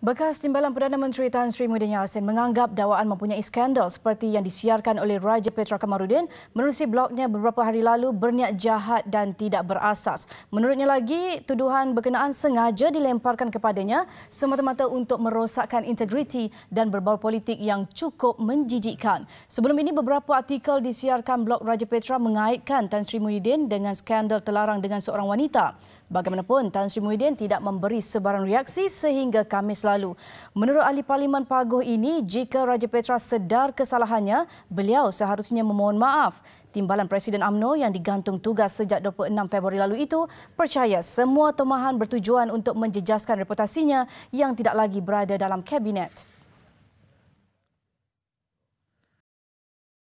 Bekas Timbalan Perdana Menteri Tan Sri Muhyiddin Yassin menganggap dakwaan mempunyai skandal seperti yang disiarkan oleh Raja Petra Kamarudin menerusi blognya beberapa hari lalu berniat jahat dan tidak berasas. Menurutnya lagi, tuduhan berkenaan sengaja dilemparkan kepadanya semata-mata untuk merosakkan integriti dan berbau politik yang cukup menjijikkan. Sebelum ini, beberapa artikel disiarkan blog Raja Petra mengaitkan Tan Sri Muhyiddin dengan skandal telarang dengan seorang wanita. Bagaimanapun, Tan Sri Muhyiddin tidak memberi sebarang reaksi sehingga Kamis lalu lalu. Menurut ahli parlimen Pagoh ini, jika Raja Petra sedar kesalahannya, beliau seharusnya memohon maaf. Timbalan Presiden AMNO yang digantung tugas sejak 26 Februari lalu itu percaya semua temahan bertujuan untuk menjejaskan reputasinya yang tidak lagi berada dalam kabinet.